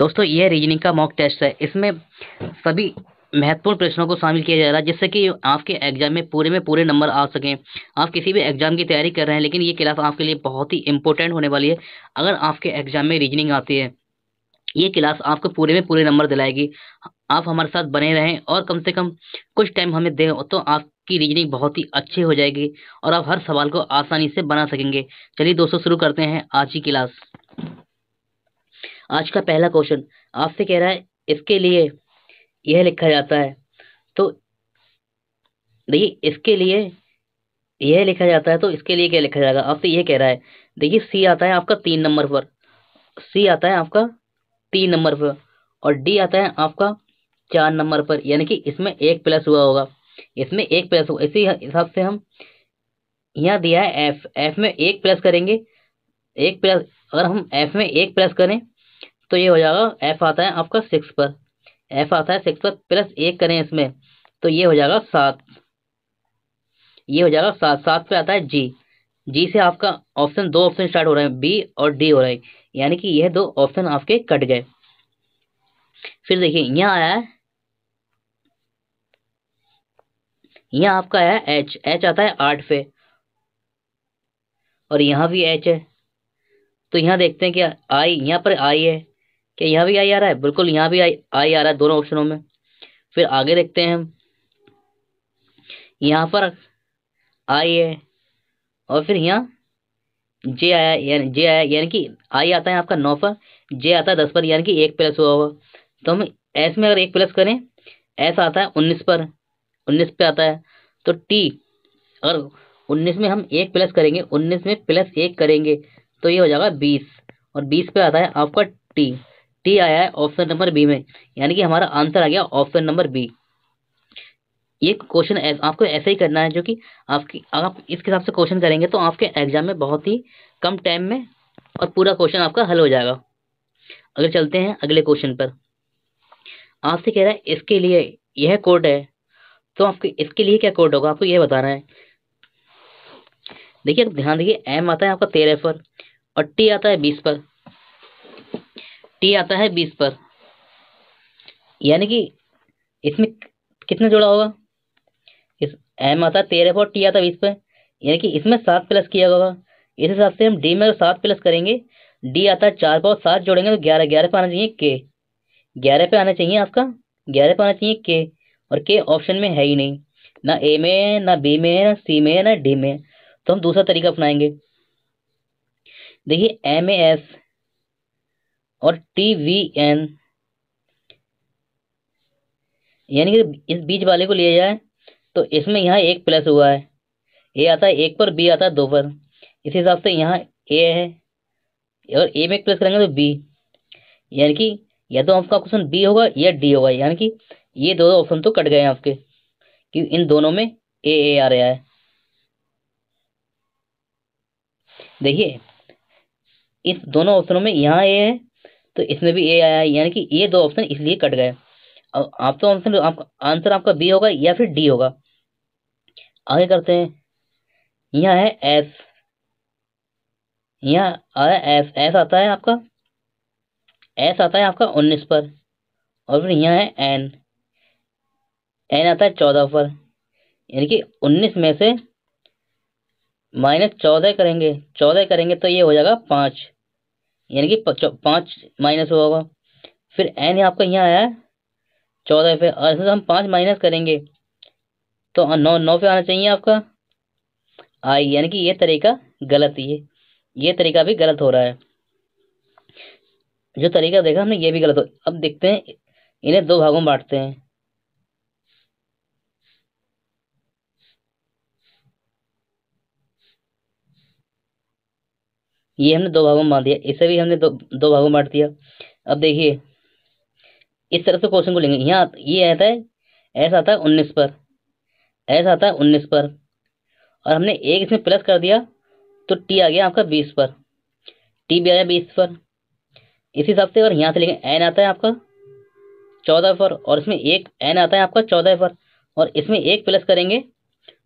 दोस्तों यह रीजनिंग का मॉक टेस्ट है इसमें सभी महत्वपूर्ण प्रश्नों को शामिल किया जा रहा है जिससे कि आपके एग्जाम में पूरे में पूरे नंबर आ सकें आप किसी भी एग्जाम की तैयारी कर रहे हैं लेकिन ये क्लास आपके लिए बहुत ही इंपॉर्टेंट होने वाली है अगर आपके एग्जाम में रीजनिंग आती है ये क्लास आपको पूरे में पूरे नंबर दिलाएगी आप हमारे साथ बने रहें और कम से कम कुछ टाइम हमें दें तो आपकी रीजनिंग बहुत ही अच्छी हो जाएगी और आप हर सवाल को आसानी से बना सकेंगे चलिए दोस्तों शुरू करते हैं आज की क्लास आज का पहला क्वेश्चन आपसे कह रहा है इसके लिए यह लिखा जाता है तो देखिए इसके लिए यह लिखा जाता है तो इसके लिए क्या लिखा जाएगा आपसे यह कह रहा है देखिए सी आता है आपका तीन नंबर पर सी आता है आपका तीन नंबर पर और डी आता है आपका चार नंबर पर यानी कि इसमें एक प्लस हुआ होगा इसमें एक प्लस हुआ इसी हिसाब से हम यहाँ दिया है एफ एफ में एक प्लस करेंगे एक प्लस अगर हम एफ में एक प्लस करें तो ये हो जाएगा एफ आता है आपका सिक्स पर एफ आता है सिक्स पर प्लस एक करें इसमें तो ये हो जाएगा सात ये हो जाएगा सात सात पे आता है जी जी से आपका ऑप्शन दो ऑप्शन स्टार्ट हो रहे हैं बी और डी हो रहे हैं यानी कि यह दो ऑप्शन आपके कट गए फिर देखिए यहाँ आया है यहाँ आपका आया एच एच आता है आठ पे और यहाँ भी एच है तो यहाँ देखते हैं कि आई यहाँ पर आई है क्या यहाँ भी आई आ रहा है बिल्कुल यहाँ भी आई आ रहा है दोनों ऑप्शनों में फिर आगे देखते हैं हम यहाँ पर आई है और फिर यहाँ जे आया यानी जे आया यानी कि आई आता है आपका नौ पर जे आता है दस पर यानी कि एक प्लस हुआ हुआ तो हम एस में अगर एक प्लस करें एस आता है उन्नीस पर उन्नीस पे आता है तो टी अगर उन्नीस में हम एक प्लस करेंगे उन्नीस में प्लस एक करेंगे तो ये हो जाएगा बीस और बीस पे आता है आपका टी टी आया है ऑप्शन नंबर बी में यानी कि हमारा आंसर आ गया ऑप्शन नंबर बी ये क्वेश्चन आपको ऐसे ही करना है जो कि आपकी आप इसके हिसाब से क्वेश्चन करेंगे तो आपके एग्जाम में बहुत ही कम टाइम में और पूरा क्वेश्चन आपका हल हो जाएगा अगर चलते हैं अगले क्वेश्चन पर आपसे कह रहा है इसके लिए यह कोड है तो आपके इसके लिए क्या कोड होगा आपको यह बताना है देखिए ध्यान देखिए एम आता है आपका तेरह पर और टी आता है बीस पर टी आता है बीस पर यानी कि इसमें कितने जोड़ा होगा इस एम आता है तेरह पर टी आता है बीस पर यानी कि इसमें सात प्लस किया होगा इस हिसाब से हम डी में सात प्लस करेंगे डी आता है चार पर सात जोड़ेंगे तो ग्यारह ग्यारह पर आना चाहिए के ग्यारह पे आना चाहिए आपका ग्यारह पे आना चाहिए के और के ऑप्शन में है ही नहीं ना ए में ना बी में है ना सी में है ना डी में तो हम दूसरा तरीका अपनाएंगे देखिए एम ए एस और टी वी एन यानी कि इस बीच वाले को लिया जाए तो इसमें यहाँ एक प्लस हुआ है ए आता है एक पर बी आता है दो पर इस हिसाब से यहाँ ए है और ए में एक प्लस करेंगे तो बी यानी कि या तो आपका ऑप्शन बी होगा या डी होगा यानी कि ये दो ऑप्शन तो कट गए हैं आपके कि इन दोनों में ए ए आ रहा है देखिए इस दोनों ऑप्शनों में यहाँ ए है तो इसमें भी ए आया है यानी कि ये दो ऑप्शन इसलिए कट गए आप तो ऑप्शन आप आंसर आपका बी होगा या फिर डी होगा आगे करते हैं यहाँ है एस यहाँ आया एस एस आता है आपका एस आता है आपका उन्नीस पर और फिर यहाँ है एन एन आता है चौदह पर यानी कि उन्नीस में से माइनस चौदह करेंगे चौदह करेंगे तो ये हो जाएगा पाँच यानी कि पाँच माइनस हुआ होगा फिर एन आपका यहाँ आया है चौदह पे और इसमें हम पाँच माइनस करेंगे तो नौ नौ पे आना चाहिए आपका आई यानी कि ये तरीका गलत ये ये तरीका भी गलत हो रहा है जो तरीका देखा हमने ये भी गलत हो अब देखते हैं इन्हें दो भागों में बांटते हैं ये हमने दो भागों में बांध दिया इसे भी हमने दो दो भागों में बांट दिया अब देखिए इस तरह से क्वेश्चन को लेंगे यहाँ ये आता है ऐसा आता है उन्नीस पर ऐसा आता है उन्नीस पर और हमने एक इसमें प्लस कर दिया तो टी आ गया आपका बीस पर टी भी आया बीस पर इसी हिसाब से अगर यहाँ से लेंगे एन आता है आपका चौदह पर और इसमें एक एन आता है आपका चौदह पर और इसमें एक प्लस करेंगे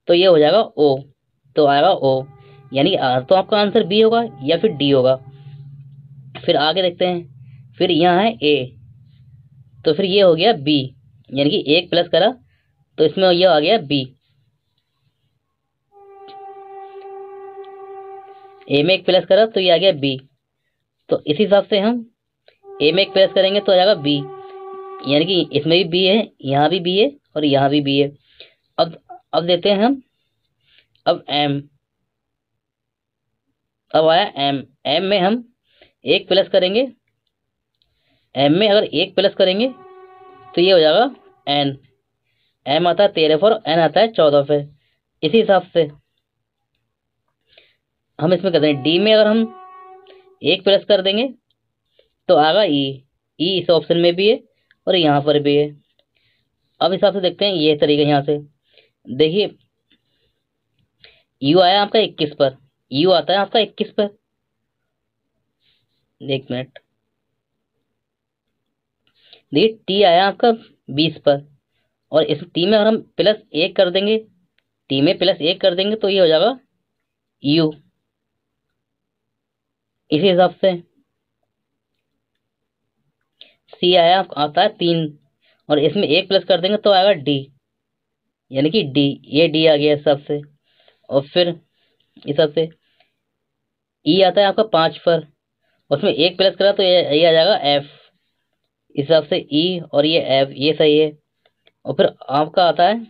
तो ये हो जाएगा ओ तो आएगा ओ यानी तो आपका आंसर बी होगा या फिर डी होगा फिर आगे देखते हैं फिर यहाँ है ए तो फिर ये हो गया बी यानी कि एक प्लस करा तो इसमें यह आ गया बी ए में एक प्लस करा तो ये आ गया बी तो इसी हिसाब से हम ए में एक प्लस करेंगे तो आ जाएगा बी यानी कि इसमें भी बी है यहाँ भी बी है और यहाँ भी बी है अब अब देते हैं हम अब एम अब आया एम एम में हम एक प्लस करेंगे एम में अगर एक प्लस करेंगे तो ये हो जाएगा एन एम आता है तेरह फोर एन आता है चौदह पे इसी हिसाब से हम इसमें कर देंगे डी में अगर हम एक प्लस कर देंगे तो आएगा ई e. ई e इस ऑप्शन में भी है और यहाँ पर भी है अब हिसाब से देखते हैं ये तरीका यहाँ से देखिए यू आया आपका इक्कीस पर यू आता है आपका इक्कीस पर एक मिनट देखिए टी आया आपका बीस पर और इस टी में अगर हम प्लस एक कर देंगे टी में प्लस एक कर देंगे तो ये हो जाएगा यू इसी हिसाब से सी आया आता है तीन और इसमें एक प्लस कर देंगे तो आएगा डी यानी कि डी ये डी आ गया सबसे और फिर इस हिसाब से ई e आता है आपका पाँच पर उसमें एक प्लस करा तो ये ये आ जाएगा एफ इस हिसाब से ई e और ये एफ ये सही है और फिर आपका आता है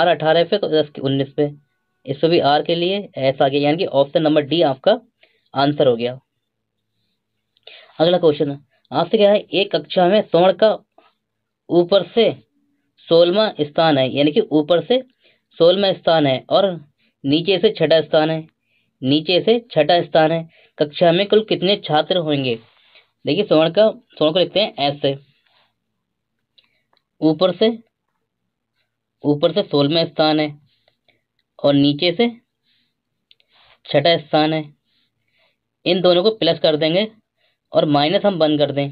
आर अठारह पे तो दस उन्नीस पे इस भी आर के लिए एस आ गया यानी कि ऑप्शन नंबर डी आपका आंसर हो गया अगला क्वेश्चन आपसे क्या है एक कक्षा में स्वर्ण का ऊपर से सोलवा स्थान है यानी कि ऊपर से सोलवा स्थान है और नीचे से छठा स्थान है नीचे से छठा स्थान है कक्षा में कुल कितने छात्र होंगे देखिए स्वर्ण का स्वर्ण को लिखते हैं एस से ऊपर से ऊपर से सोलहवें स्थान है और नीचे से छठा स्थान है इन दोनों को प्लस कर देंगे और माइनस हम बंद कर दें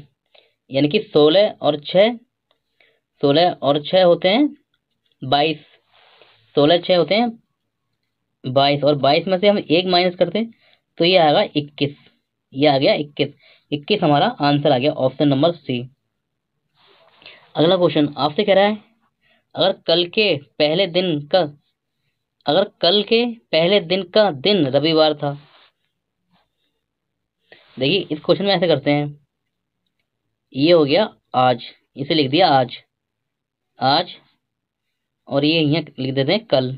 यानी कि सोलह और छः सोलह और छः होते हैं बाईस सोलह छः होते हैं बाईस और बाईस में से हम एक माइनस करते तो ये आएगा इक्कीस ये आ गया इक्कीस इक्कीस हमारा आंसर आ गया ऑप्शन नंबर सी अगला क्वेश्चन आपसे कह रहा है अगर कल के पहले दिन का अगर कल के पहले दिन का दिन रविवार था देखिए इस क्वेश्चन में ऐसे करते हैं ये हो गया आज इसे लिख दिया आज आज और ये यहाँ लिख देते हैं कल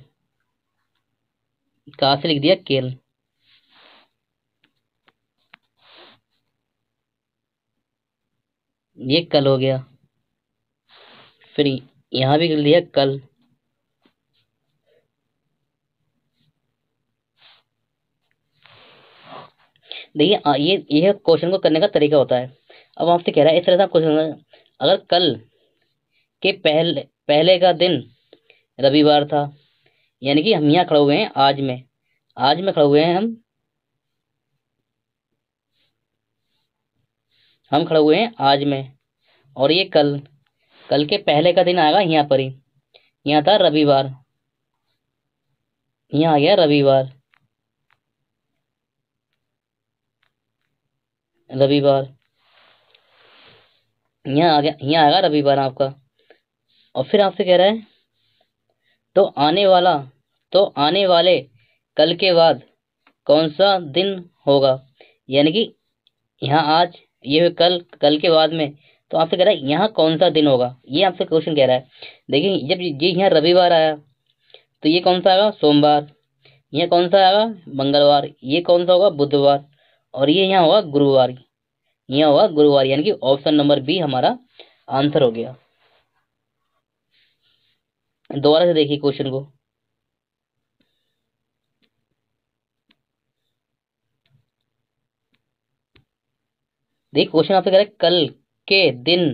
का से लिख दिया केल ये कल हो गया फिर यहां भी लिख दिया कल देखिए ये यह क्वेश्चन को करने का तरीका होता है अब आपसे कह रहा है इस तरह से आप क्वेश्चन अगर कल के पहले पहले का दिन रविवार था यानी कि हम यहाँ खड़े हुए हैं आज में आज में खड़े हुए हैं हम हम खड़े हुए हैं आज में और ये कल कल के पहले का दिन आएगा यहाँ पर ही यहाँ था रविवार यहाँ आ गया रविवार रविवार यहाँ आ गया यहाँ आएगा रविवार आपका और फिर आपसे कह रहा है तो आने वाला तो आने वाले कल के बाद कौन सा दिन होगा यानी कि यहाँ आज ये कल कल के बाद में तो आपसे कह रहा है यहाँ कौन सा दिन होगा ये आपसे क्वेश्चन कह रहा है देखिए जब ये यहाँ रविवार आया तो ये कौन सा आएगा सोमवार यहाँ कौन सा आएगा मंगलवार ये कौन सा होगा बुधवार और ये यहाँ होगा गुरुवार यहाँ होगा गुरुवार यानी कि ऑप्शन नंबर बी हमारा आंसर हो गया दोबारा से देखिए क्वेश्चन को देखिए क्वेश्चन आपसे कह रहे कल के दिन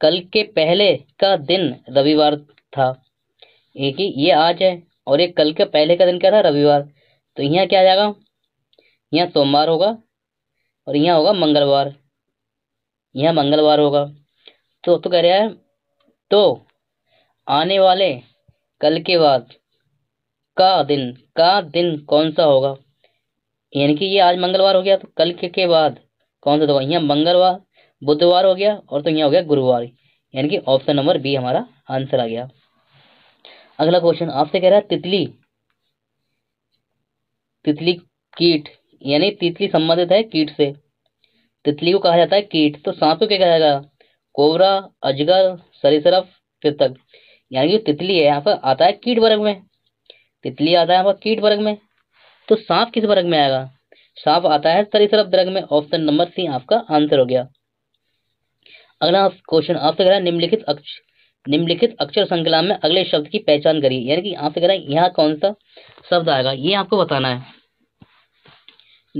कल के पहले का दिन रविवार था एक ही ये आज है और ये कल के पहले का दिन क्या था रविवार तो यहाँ क्या आ जाएगा यहाँ सोमवार होगा और यहाँ होगा मंगलवार यहाँ मंगलवार होगा तो तो कह रहा है तो आने वाले कल के बाद का दिन का दिन कौन सा होगा यानी कि ये आज मंगलवार हो गया तो कल के, के बाद कौन सा तो होगा यहाँ मंगलवार बुधवार हो गया और तो यहाँ हो गया गुरुवार यानी कि ऑप्शन नंबर बी हमारा आंसर आ गया अगला क्वेश्चन आपसे कह रहा है तितली तितली कीट यानी तितली संबंधित है कीट से तितली को कहा जाता है कीट तो सांप को क्या कहा जाएगा कोबरा अजगर सरिसरफ कृतक यानी जो तितली है यहाँ पर आता है कीट वर्ग में तितली आता है यहाँ पर कीट वर्ग में तो सांप किस वर्ग में आएगा सांप आता है सरफ वर्ग में ऑप्शन नंबर सी आपका आंसर हो गया अगला क्वेश्चन आपसे कह रहा है निम्नलिखित अक्ष निम्नलिखित अक्षर श्रृंखला में अगले शब्द की पहचान करिए यानी कि आपसे कह रहा है यहाँ कौन सा शब्द आएगा ये आपको बताना है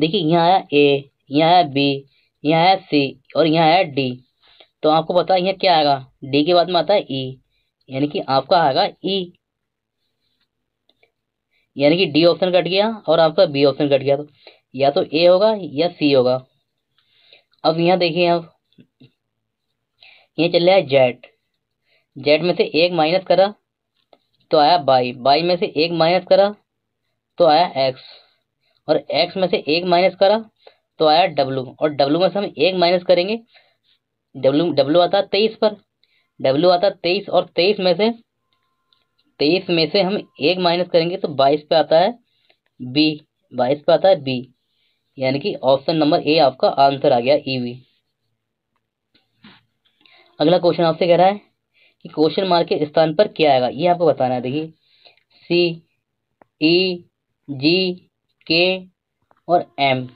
देखिए यहाँ आया ए यहाँ आया बी यहाँ आया सी और यहाँ आया डी तो आपको पता है यहाँ क्या आएगा डी के बाद में आता है ई e। यानी कि आपका आएगा ई e। यानी कि डी ऑप्शन कट गया और आपका बी ऑप्शन कट गया तो या तो ए होगा या सी होगा अब यहाँ देखिए आप यहां चल रहा है जेड जेड में से एक माइनस करा तो आया बाई बाई में से एक माइनस करा तो आया एक्स और एक्स में से एक माइनस करा तो आया डब्लू और डब्लू में से हम एक माइनस करेंगे डब्लू डब्लू आता है तेईस पर डब्ल्यू आता है तेईस और तेईस में से तेईस में से हम एक माइनस करेंगे तो बाईस पे आता है बी बाईस पे आता है बी यानी कि ऑप्शन नंबर ए आपका आंसर आ गया ईवी e अगला क्वेश्चन आपसे कह रहा है कि क्वेश्चन मार्क के स्थान पर क्या आएगा ये आपको बताना है देखिए सी ई जी के और एम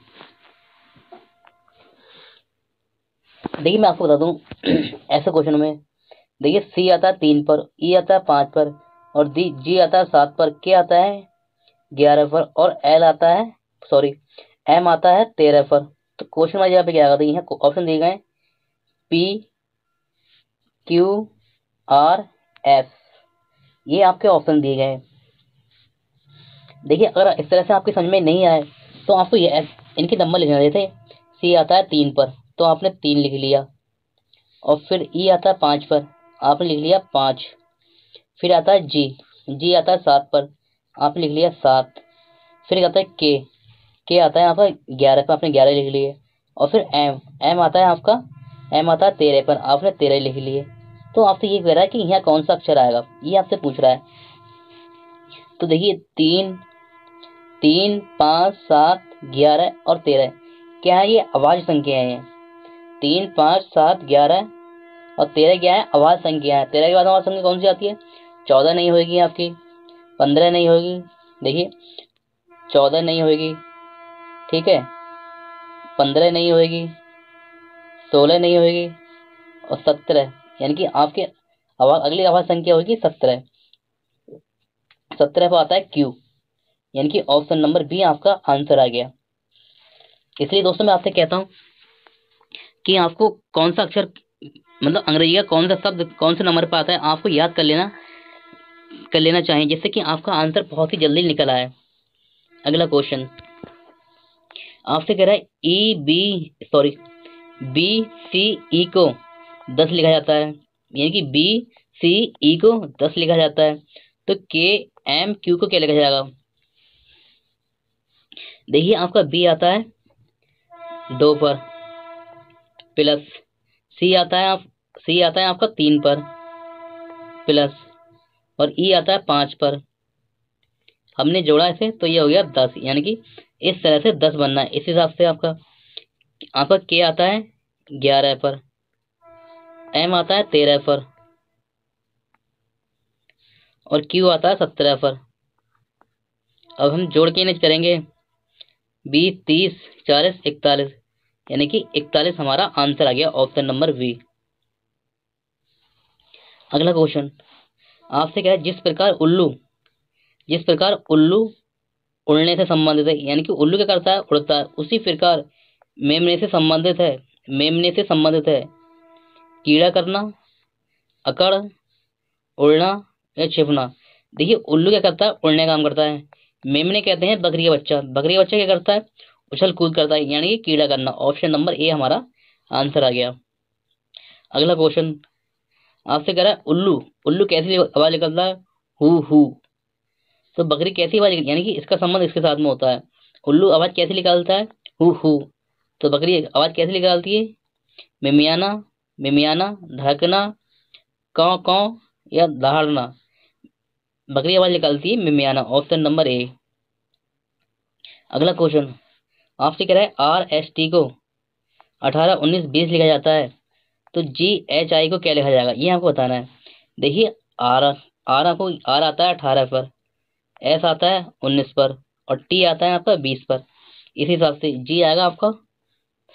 देखिए मैं आपको बता दूं ऐसे क्वेश्चन में देखिए सी आता है तीन पर ई e आता है पाँच पर और डी जी आता है सात पर के आता है ग्यारह पर और एल आता है सॉरी एम आता है तेरह पर तो क्वेश्चन वाइज यहाँ पे क्या यहाँ ऑप्शन दिए गए पी क्यू आर एफ ये आपके ऑप्शन दिए गए हैं देखिए अगर इस तरह से आपकी समझ में नहीं आए तो आपको ये इनके नंबर लिखना देते सी आता है तीन पर तो आपने तीन लिख लिया और फिर ई e आता है पाँच पर आपने लिख लिया पाँच फिर आता है जी जी आता है सात पर आपने लिख लिया सात फिर आता है के के आता है यहाँ पर ग्यारह पर आपने ग्यारह लिख लिए और फिर एम एम आता है आपका एम आता है तेरह पर आपने तेरह लिख लिए तो आपसे ये कह रहा है कि यहाँ कौन सा अक्षर आएगा ये आपसे पूछ रहा है तो देखिए तीन तीन पाँच सात ग्यारह और तेरह क्या है ये आवाज संख्या है तीन पाँच सात ग्यारह और तेरह क्या है आवाज संख्या है तेरह के बाद आवाज संख्या कौन सी आती है चौदह नहीं होगी आपकी पंद्रह नहीं होगी देखिए चौदह नहीं होगी ठीक है पंद्रह नहीं होगी सोलह नहीं होगी और सत्रह यानी कि आपके आवाज अगली आवाज संख्या होगी सत्रह सत्रह पर आता है क्यू यानी कि ऑप्शन नंबर बी आपका आंसर आ गया इसलिए दोस्तों मैं आपसे कहता हूं कि आपको कौन सा अक्षर मतलब अंग्रेजी का कौन सा शब्द कौन से नंबर पर आता है आपको याद कर लेना कर लेना चाहिए जिससे कि आपका आंसर बहुत ही जल्दी निकल आए अगला क्वेश्चन आपसे कह रहा है E B sorry B C E को दस लिखा जाता है यानी कि बी सी ई को दस लिखा जाता है तो के एम क्यू को क्या लिखा जाएगा देखिए आपका बी आता है दो पर प्लस सी आता है आप सी आता है आपका तीन पर प्लस और ई e आता है पाँच पर हमने जोड़ा इसे तो ये हो गया दस यानी कि इस तरह से दस बनना है इस हिसाब से आपका आपका के आता है ग्यारह पर एम आता है तेरह पर और क्यू आता है सत्रह पर अब हम जोड़ के इन्हें करेंगे बीस तीस चालीस इकतालीस यानी कि इकतालीस हमारा आंसर आ गया ऑप्शन नंबर बी अगला क्वेश्चन आपसे क्या है जिस प्रकार उल्लू जिस प्रकार उल्लू उड़ने से संबंधित है यानी कि उल्लू क्या करता है उड़ता है उसी प्रकार मेमने से संबंधित है मेमने से संबंधित है कीड़ा करना अकड़ उड़ना या छिपना देखिए उल्लू क्या करता है उड़ने का काम करता है मेमने कहते हैं बकरी का बच्चा बकरी का बच्चा क्या करता है उछल कूद करता है यानी कि कीड़ा करना ऑप्शन नंबर ए हमारा आंसर आ गया अगला क्वेश्चन आपसे कह रहा है उल्लू उल्लू कैसी आवाज़ निकलता है हु हु तो बकरी कैसी आवाज़ यानी कि इसका संबंध इसके साथ में होता है उल्लू आवाज़ कैसे निकालता है हु हु तो बकरी आवाज़ कैसे निकालती है मिमियाना मिमियाना धड़कना कौ कौ या दहाड़ना बकरी आवाज़ निकालती है मिमियाना ऑप्शन नंबर ए अगला क्वेश्चन आपसे कह रहा है आर एस टी को अठारह उन्नीस बीस लिखा जाता है तो जी एच आई को क्या लिखा जाएगा ये आपको बताना है देखिए आर आर आपको आर आता है अठारह पर एस आता है उन्नीस पर और टी आता है आपका बीस पर इसी हिसाब से जी आएगा आपका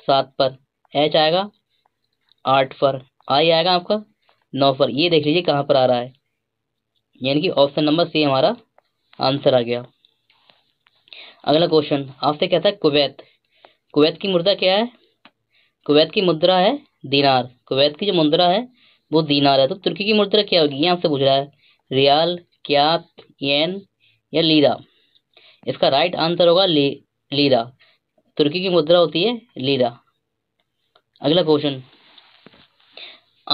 सात पर एच आएगा आठ पर आई आएगा आपका नौ पर ये देख लीजिए कहाँ पर आ रहा है यानी कि ऑप्शन नंबर सी हमारा आंसर आ गया अगला क्वेश्चन आपसे कहता है कुवैत कुवैत की मुद्रा क्या है कुवैत की मुद्रा है दिनार कुवैत की जो मुद्रा है वो दीनार है तो तुर्की की मुद्रा क्या होगी ये आपसे पूछ रहा है रियाल क्या येन या लीरा इसका राइट आंसर होगा ली, लीरा तुर्की की मुद्रा होती है लीरा अगला क्वेश्चन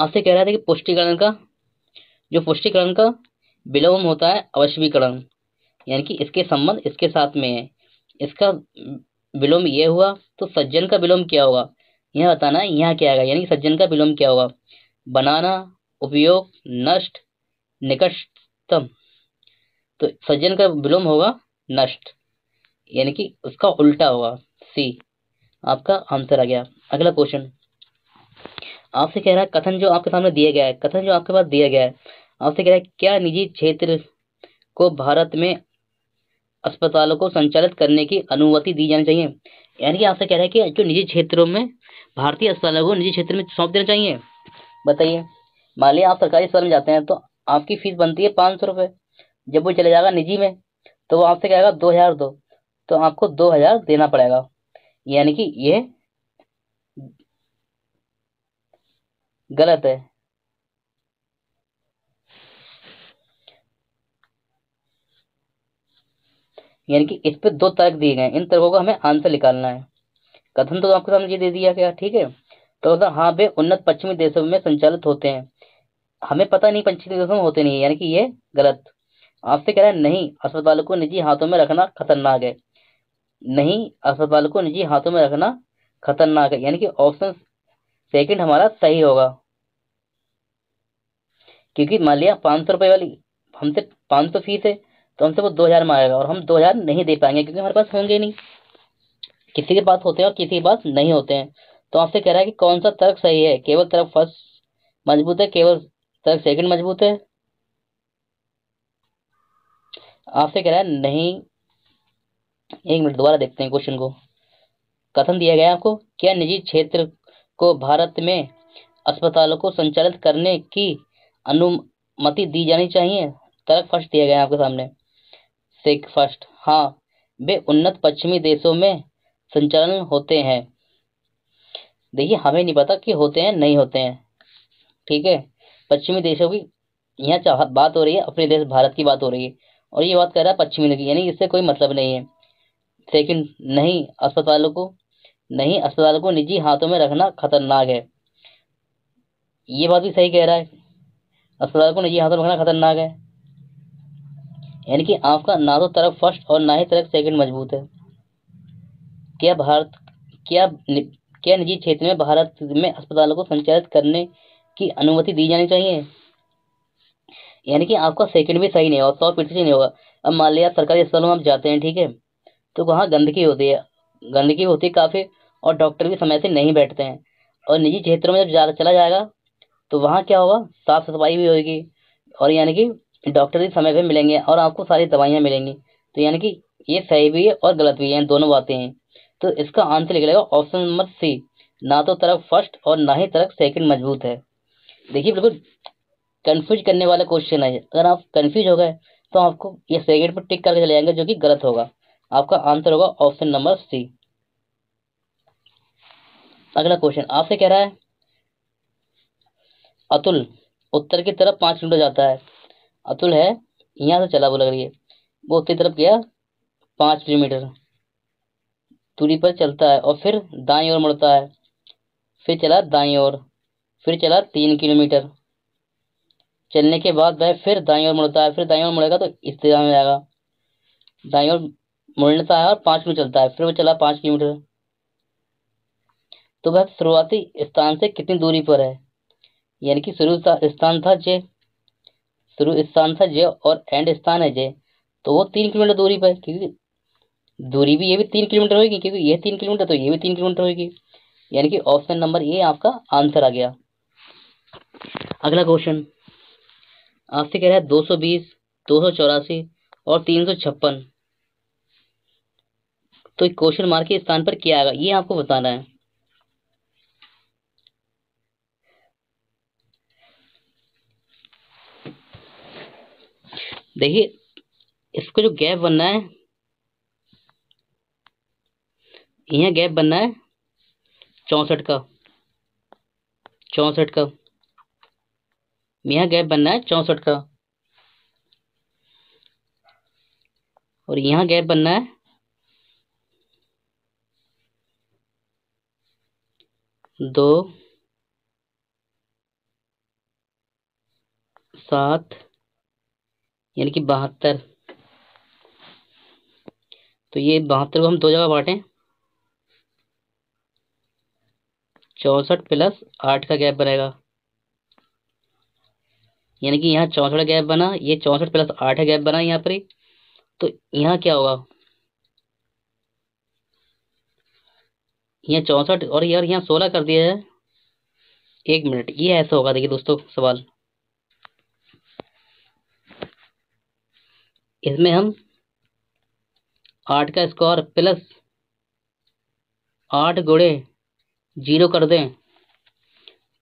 आपसे कह रहा था कि पुष्टिकरण का जो पुष्टिकरण का विलोम होता है अवश्वीकरण यानी कि इसके संबंध इसके साथ में है इसका विलोम यह हुआ तो सज्जन का विलोम क्या होगा यह बताना है यहाँ क्या आएगा यानी सज्जन का विलोम क्या होगा बनाना उपयोग नष्ट निकटतम तो सज्जन का विलोम होगा नष्ट यानी कि उसका उल्टा होगा सी आपका आंसर आ गया अगला क्वेश्चन आपसे कह रहा है कथन जो आपके सामने दिया गया है कथन जो आपके पास दिया गया है आपसे कह रहा है क्या निजी क्षेत्र को भारत में अस्पतालों को संचालित करने की अनुमति दी जानी चाहिए यानी कि आपसे कह रहे हैं कि जो निजी क्षेत्रों में भारतीय अस्पतालों को निजी क्षेत्र में सौंप देना चाहिए बताइए मान लिया आप सरकारी अस्पताल में जाते हैं तो आपकी फीस बनती है पाँच सौ जब वो चले जाएगा निजी में तो वो आपसे कहेगा दो हज़ार दो तो आपको दो हज़ार देना पड़ेगा यानी कि ये गलत है यानी कि इस पर दो तर्क दिए गए इन तर्कों का हमें आंसर निकालना है कथन तो आपके सामने ये दे दिया गया ठीक है तो मतलब हाँ वे उन्नत पश्चिमी देशों में संचालित होते हैं हमें पता नहीं पश्चिमी देशों में होते नहीं है यानी कि ये गलत आपसे कह रहा है नहीं अस्पतालों को निजी हाथों में रखना खतरनाक है नहीं अस्पतालों को निजी हाथों में रखना खतरनाक है यानी कि ऑप्शन सेकंड हमारा सही होगा क्योंकि मान लिया पाँच सौ रुपये वाली हमसे पाँच सौ फीस है तो हमसे वो दो हज़ार मांगेगा और हम दो हज़ार नहीं दे पाएंगे क्योंकि हमारे पास होंगे नहीं किसी के पास होते हैं और किसी के पास नहीं होते हैं तो आपसे कह रहा है कि कौन सा तर्क सही है केवल तर्क फर्स्ट मजबूत है केवल तर्क सेकंड मजबूत है आपसे कह रहा है नहीं एक मिनट दोबारा देखते हैं क्वेश्चन को कथन दिया गया आपको क्या निजी क्षेत्र को भारत में अस्पतालों को संचालित करने की अनुमति दी जानी चाहिए तर्क फर्स्ट दिया गया आपके सामने सेक फर्स्ट हाँ वे उन्नत पश्चिमी देशों में संचालन होते हैं देखिए हमें नहीं पता कि होते हैं नहीं होते हैं ठीक है पश्चिमी देशों की यहाँ बात हो रही है अपने देश भारत की बात हो रही है और ये बात कर रहा है पश्चिमी की यानी इससे कोई मतलब नहीं है सेकंड नहीं अस्पतालों को नहीं अस्पतालों को निजी हाथों में रखना खतरनाक है ये बात भी सही कह रहा है अस्पताल को निजी हाथों में रखना खतरनाक है यानी कि आपका ना तो तरफ फर्स्ट और ना ही तरफ सेकंड मजबूत है क्या भारत क्या क्या निजी क्षेत्र में भारत में अस्पतालों को संचालित करने की अनुमति दी जानी चाहिए यानी कि आपका सेकंड भी सही नहीं होगा सौ प्रतिशत नहीं होगा अब मान लिया सरकारी अस्पतालों में आप जाते हैं ठीक है तो वहाँ गंदगी होती है गंदगी होती है काफ़ी और डॉक्टर भी समय से नहीं बैठते हैं और निजी क्षेत्रों में जब जा चला जाएगा तो वहाँ क्या होगा साफ़ सफाई भी होगी और यानी कि डॉक्टर भी समय पर मिलेंगे और आपको सारी दवाइयाँ मिलेंगी तो यानी कि ये सही भी है और गलत भी है दोनों बातें हैं तो इसका आंसर निकलेगा ऑप्शन नंबर सी ना तो तरफ फर्स्ट और ना ही तरफ सेकंड मजबूत है देखिए बिल्कुल कंफ्यूज करने वाला क्वेश्चन है अगर आप कंफ्यूज हो गए तो आपको ये सेकंड पर टिक करके चले जाएंगे जो कि गलत होगा आपका आंसर होगा ऑप्शन नंबर सी अगला क्वेश्चन आपसे कह रहा है अतुल उत्तर की तरफ पाँच किलोमीटर जाता है अतुल है यहाँ से चला वो लग रही है वो उसकी तरफ गया पाँच किलोमीटर दूरी पर चलता है और फिर दाई ओर मुड़ता है फिर चला दाई ओर फिर चला तीन किलोमीटर चलने के बाद वह फिर दाई ओर मुड़ता है फिर दाई ओर मुड़ेगा तो इस दिशा में जाएगा दाई ओर मुड़ता है और पाँच किलोमीटर चलता है फिर वो चला पाँच किलोमीटर तो वह शुरुआती स्थान से कितनी दूरी पर है यानी कि शुरू स्थान था जे शुरू स्थान था जे और एंड स्थान है जे तो वो तीन किलोमीटर दूरी पर क्योंकि दूरी भी ये भी तीन किलोमीटर होगी क्योंकि ये तीन किलोमीटर तो ये भी तीन किलोमीटर होगी यानी कि ऑप्शन नंबर ए आपका आंसर आ गया अगला क्वेश्चन आपसे कह रहा है दो सौ बीस दो सौ चौरासी और तीन सौ छप्पन तो क्वेश्चन मार्क के स्थान पर क्या आएगा ये आपको बताना है देखिए इसको जो गैप बनना है यहाँ गैप बनना है चौसठ का चौसठ का यहाँ गैप बनना है चौसठ का और यहाँ गैप बनना है दो सात यानी कि बहत्तर तो ये बहत्तर को हम दो जगह बांटें चौंसठ प्लस आठ का गैप बनेगा यानी कि यहाँ चौंसठ गैप बना ये चौंसठ प्लस आठ गैप बना यहाँ पर तो यहाँ क्या होगा यहाँ चौंसठ और यार यहाँ सोलह कर दिया है एक मिनट ये ऐसा होगा देखिए दोस्तों सवाल इसमें हम आठ का स्क्वायर प्लस आठ गुड़े जीरो कर दें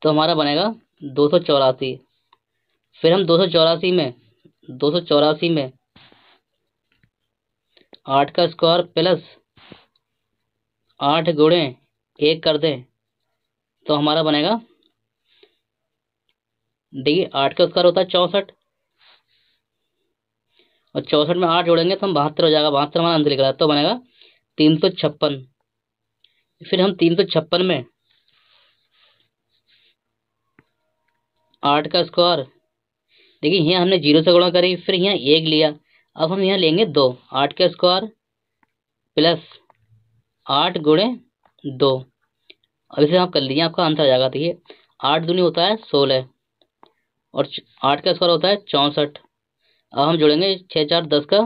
तो हमारा बनेगा दो सौ चौरासी फिर हम दो सौ चौरासी में दो सौ चौरासी में आठ का स्क्वायर प्लस आठ गुड़े एक कर दें तो हमारा बनेगा देखिए आठ का स्क्वायर होता है चौंसठ और चौसठ में आठ जोड़ेंगे तो हम बहत्तर हो जाएगा बहत्तर हमारा आंसर निकला तो बनेगा तीन सौ छप्पन फिर हम तीन सौ छप्पन में आठ का स्क्वायर देखिए यहाँ हमने जीरो से गुणा करी फिर यहाँ एक लिया अब हम यहाँ लेंगे दो आठ का स्क्वायर प्लस आठ गुणे दो अब इसे आप कर लीजिए आपका आंसर आ जाएगा देखिए आठ दूनी होता है सोलह और आठ का स्क्वायर होता है चौंसठ अब हम जोड़ेंगे छ चार दस का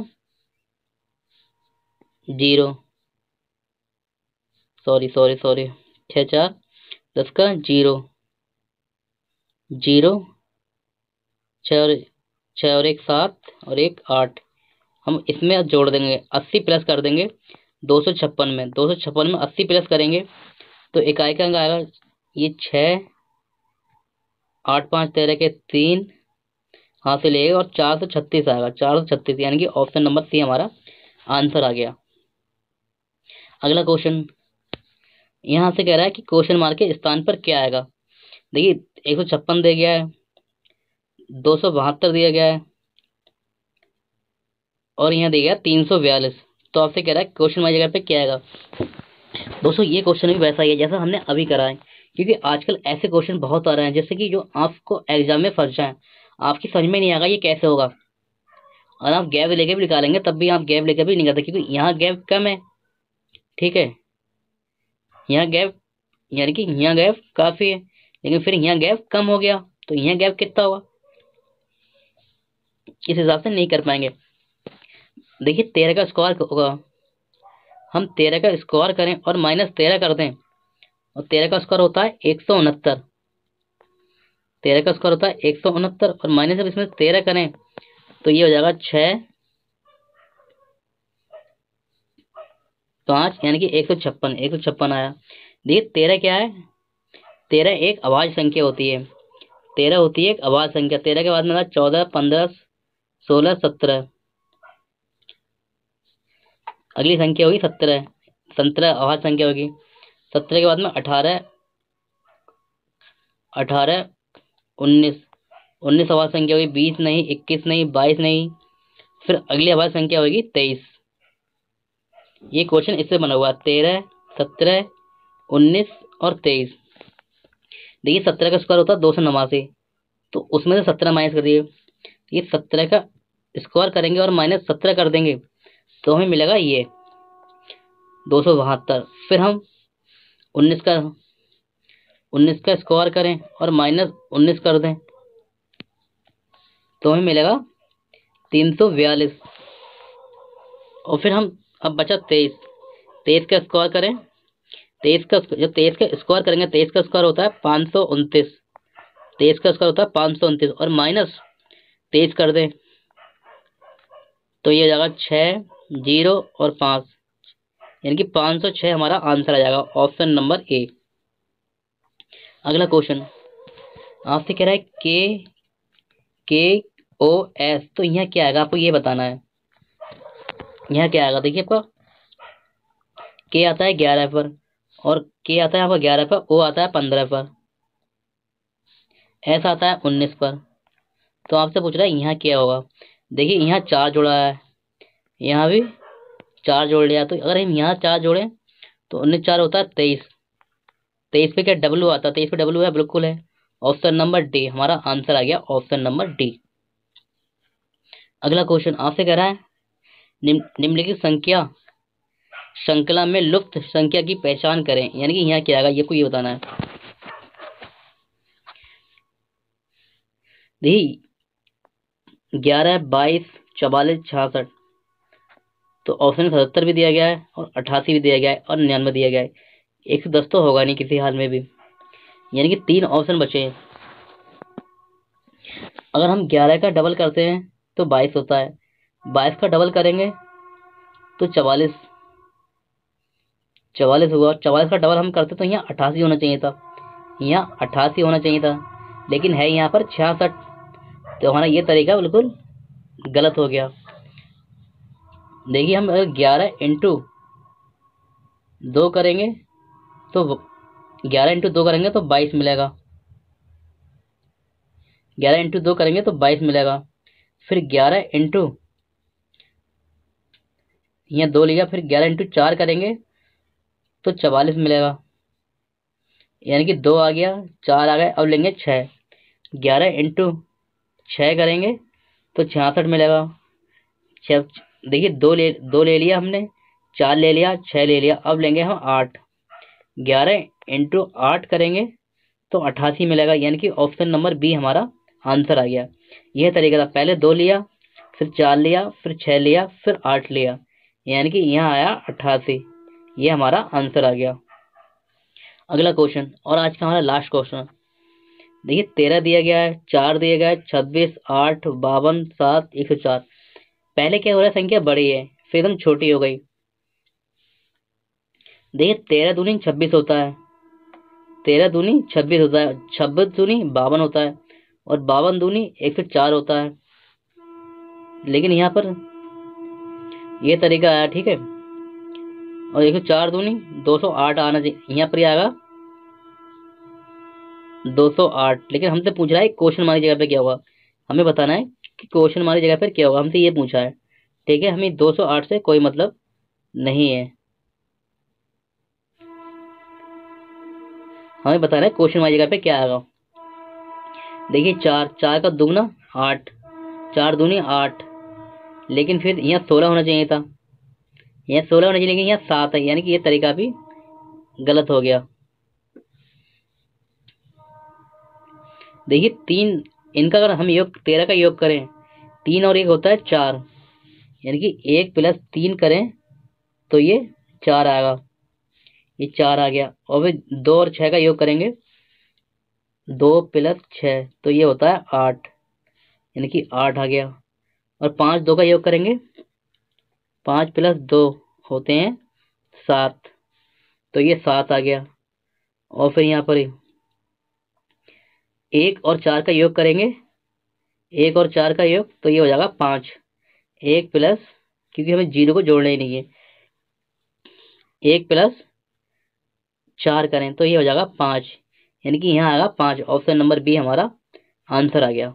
जीरो सॉरी सॉरी सॉरी छ चार दस का जीरो जीरो छ और और एक सात और एक आठ हम इसमें जोड़ देंगे अस्सी प्लस कर देंगे दो सौ छप्पन में दो सौ छप्पन में अस्सी प्लस करेंगे तो इकाई का अंक आएगा ये छ आठ पाँच तेरह के तीन हाँ से तो लेगा और चार सौ छत्तीस आएगा चार सौ छत्तीस यानी कि ऑप्शन नंबर सी हमारा आंसर आ गया अगला क्वेश्चन यहाँ से कह रहा है कि क्वेश्चन मार्क के स्थान पर क्या आएगा देखिए एक सौ छप्पन दिया गया है दो सौ बहत्तर दिया गया है और यहाँ दिया गया तीन सौ बयालीस तो आपसे कह रहा है क्वेश्चन मार्क जगह पर क्या आएगा दोस्तों ये क्वेश्चन भी वैसा ही है जैसा हमने अभी करा है क्योंकि आजकल ऐसे क्वेश्चन बहुत आ रहे हैं जैसे कि जो आपको एग्जाम में फंस जाए आपकी समझ में नहीं आएगा ये कैसे होगा और आप गैप लेके भी निकालेंगे तब भी आप गैप लेके भी निकाल क्योंकि यहाँ गैप कम है ठीक है यहाँ गैप यानी कि यहाँ गैप काफ़ी है लेकिन फिर यहाँ गैप कम हो गया तो यहाँ गैप कितना होगा इस हिसाब से नहीं कर पाएंगे देखिए तेरह का स्क्वायर होगा हम तेरह का स्क्वायर करें और माइनस तेरह कर दें और तेरह का स्क्वायर होता है एक सौ उनहत्तर तेरह का स्क्वायर होता है एक सौ उनहत्तर और माइनस अब इसमें तेरह करें तो ये हो जाएगा छः पाँच तो यानी कि एक सौ छप्पन एक सौ छप्पन आया देखिए तेरह क्या है तेरह एक आवाज संख्या होती है तेरह होती है एक आवाज संख्या तेरह के बाद में चौदह पंद्रह सोलह सत्रह अगली संख्या होगी सत्रह सत्रह आवाज संख्या होगी सत्रह के बाद में अठारह अठारह उन्नीस उन्नीस आवाज संख्या होगी बीस नहीं इक्कीस नहीं बाईस नहीं फिर अगली आवाज संख्या होगी तेईस ये क्वेश्चन इससे बना हुआ तेरह सत्रह उन्नीस और तेईस देखिए सत्रह का स्क्वायर होता है दो सौ नवासी तो उसमें से सत्रह माइनस कर दिए ये सत्रह का स्क्वायर करेंगे और माइनस सत्रह कर देंगे तो हमें मिलेगा ये दो सौ बहत्तर फिर हम उन्नीस का उन्नीस का स्क्वायर करें और माइनस उन्नीस कर दें तो हमें मिलेगा तीन सौ बयालीस और फिर हम अब बचा तेईस तेईस का स्क्वायर करें तेईस का जब तेईस का स्क्वायर करेंगे तेईस का स्क्वायर होता है पाँच सौ उनतीस तेईस का स्क्वायर होता है पाँच सौ उनतीस और माइनस तेईस कर दें तो ये हो जाएगा छः जीरो और पाँच यानी कि पाँच सौ छः हमारा आंसर आ जाएगा ऑप्शन नंबर ए अगला क्वेश्चन आपसे कह रहा है के के ओ एस तो यहाँ क्या आएगा आपको ये बताना है यहाँ क्या आएगा देखिए आपका के आता है ग्यारह पर और के आता है आपका ग्यारह पर ओ आता है पंद्रह पर एस आता है उन्नीस पर तो आपसे पूछ रहा है यहाँ क्या होगा देखिए यहाँ चार जोड़ा है यहाँ भी चार जोड़ लिया तो अगर हम यहाँ चार जोड़ें तो उन्नीस चार होता है तेईस तो इस पर क्या डब्लू आता है तो इस पर डब्लू है बिल्कुल है ऑप्शन नंबर डी हमारा आंसर आ गया ऑप्शन नंबर डी अगला क्वेश्चन आपसे कह रहा है निम्नलिखित संख्या श्रृंखला में लुप्त संख्या की पहचान करें यानी कि यहाँ क्या आएगा ये को ये बताना है देखिए ग्यारह बाईस चवालीस छियासठ तो ऑप्शन सतहत्तर भी दिया गया है और अट्ठासी भी दिया गया है और निन्यानवे दिया गया है एक सौ दस तो होगा नहीं किसी हाल में भी यानी कि तीन ऑप्शन बचे हैं अगर हम ग्यारह का डबल करते हैं तो बाईस होता है बाईस का डबल करेंगे तो चवालीस चवालीस हुआ चवालीस का डबल हम करते तो यहाँ अट्ठासी होना चाहिए था यहाँ अट्ठासी होना चाहिए था लेकिन है यहाँ पर छियासठ तो हमारा ये तरीका बिल्कुल गलत हो गया देखिए हम अगर ग्यारह इंटू दो करेंगे तो ग्यारह इंटू दो करेंगे तो बाईस मिलेगा ग्यारह इंटू दो करेंगे तो बाईस मिलेगा फिर ग्यारह इंटू यहाँ दो लिया फिर ग्यारह इंटू चार करेंगे तो चवालीस मिलेगा यानी कि दो आ गया चार आ गए अब लेंगे छः ग्यारह इंटू छः करेंगे तो छियासठ मिलेगा छः देखिए दो ले दो ले लिया हमने चार ले लिया छः ले लिया अब लेंगे हम आठ ग्यारह इंटू आठ करेंगे तो अट्ठासी मिलेगा यानी कि ऑप्शन नंबर बी हमारा आंसर आ गया यह तरीका था पहले दो लिया फिर चार लिया फिर छः लिया फिर आठ लिया यानी कि यहाँ आया अट्ठासी ये हमारा आंसर आ गया अगला क्वेश्चन और आज का हमारा लास्ट क्वेश्चन देखिए तेरह दिया गया है चार दिया गया है छब्बीस आठ बावन सात एक सौ चार पहले क्या हो रहा है संख्या बड़ी है फिर एकदम छोटी हो गई देखिए तेरह दूनी छब्बीस होता है तेरह दूनी छब्बीस होता है छब्बीस दूनी बावन होता है और बावन दूनी एक सौ चार होता है लेकिन यहाँ पर ये तरीका आया ठीक है और एक सौ चार दूनी दो सौ आठ आना चाहिए यहाँ पर आएगा दो सौ आठ लेकिन हमसे पूछ रहा है क्वेश्चन हमारी जगह पर क्या होगा हमें बताना है कि क्वेश्चन हमारी जगह पर क्या होगा हमसे ये पूछा है ठीक है हमें दो सौ आठ से कोई मतलब नहीं है हमें बताना है क्वेश्चन वाली जगह पे क्या आएगा देखिए चार चार का दुगना आठ चार दूनी आठ लेकिन फिर यहाँ सोलह होना चाहिए था यहाँ सोलह होना चाहिए लेकिन यहाँ सात है यानी कि ये तरीका भी गलत हो गया देखिए तीन इनका अगर हम योग तेरह का योग करें तीन और एक होता है चार यानी कि एक प्लस तीन करें तो ये चार आएगा ये चार आ गया और फिर दो और छः का योग करेंगे दो प्लस छ तो ये होता है आठ यानी कि आठ आ गया और पाँच दो का योग करेंगे पाँच प्लस दो होते हैं सात तो ये सात आ गया और फिर यहाँ पर एक और चार का योग करेंगे एक और चार का योग तो ये हो जाएगा पाँच एक प्लस क्योंकि हमें जीरो को जोड़ना ही नहीं है एक प्लस चार करें तो ये हो जाएगा पाँच यानी कि यहाँ आएगा पाँच ऑप्शन नंबर बी हमारा आंसर आ गया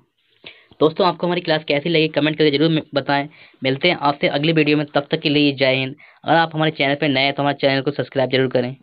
दोस्तों आपको हमारी क्लास कैसी लगी कमेंट करके जरूर बताएं मिलते हैं आपसे अगली वीडियो में तब तक के लिए जय हिंद अगर आप हमारे चैनल पर नए हैं तो हमारे चैनल को सब्सक्राइब जरूर करें